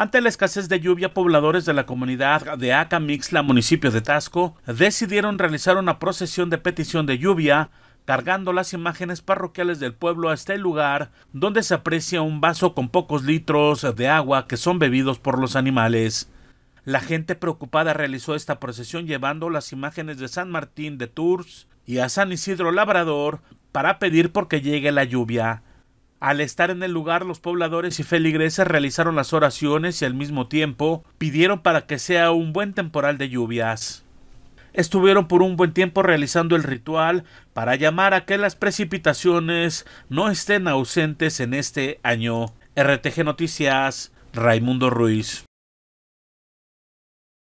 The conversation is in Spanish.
Ante la escasez de lluvia, pobladores de la comunidad de Acamixla, municipio de Tasco, decidieron realizar una procesión de petición de lluvia, cargando las imágenes parroquiales del pueblo hasta el lugar donde se aprecia un vaso con pocos litros de agua que son bebidos por los animales. La gente preocupada realizó esta procesión llevando las imágenes de San Martín de Tours y a San Isidro Labrador para pedir porque llegue la lluvia. Al estar en el lugar, los pobladores y feligreses realizaron las oraciones y al mismo tiempo pidieron para que sea un buen temporal de lluvias. Estuvieron por un buen tiempo realizando el ritual para llamar a que las precipitaciones no estén ausentes en este año. RTG Noticias, Raimundo Ruiz.